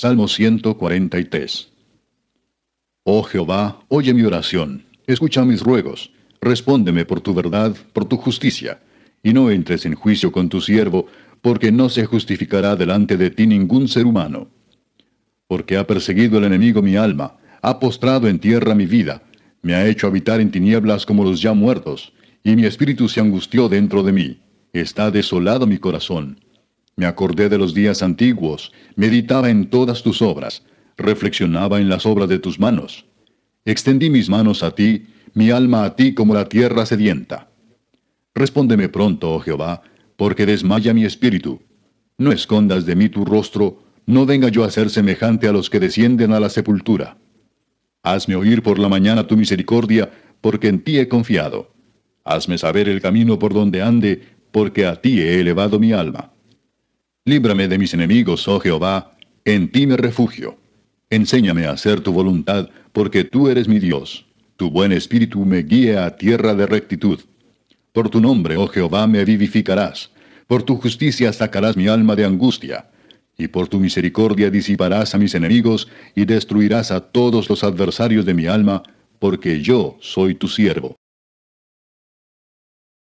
Salmo 143. Oh Jehová, oye mi oración, escucha mis ruegos, respóndeme por tu verdad, por tu justicia, y no entres en juicio con tu siervo, porque no se justificará delante de ti ningún ser humano. Porque ha perseguido el enemigo mi alma, ha postrado en tierra mi vida, me ha hecho habitar en tinieblas como los ya muertos, y mi espíritu se angustió dentro de mí. Está desolado mi corazón me acordé de los días antiguos, meditaba en todas tus obras, reflexionaba en las obras de tus manos. Extendí mis manos a ti, mi alma a ti como la tierra sedienta. Respóndeme pronto, oh Jehová, porque desmaya mi espíritu. No escondas de mí tu rostro, no venga yo a ser semejante a los que descienden a la sepultura. Hazme oír por la mañana tu misericordia, porque en ti he confiado. Hazme saber el camino por donde ande, porque a ti he elevado mi alma. Líbrame de mis enemigos, oh Jehová, en ti me refugio. Enséñame a hacer tu voluntad, porque tú eres mi Dios. Tu buen espíritu me guía a tierra de rectitud. Por tu nombre, oh Jehová, me vivificarás. Por tu justicia sacarás mi alma de angustia. Y por tu misericordia disiparás a mis enemigos y destruirás a todos los adversarios de mi alma, porque yo soy tu siervo.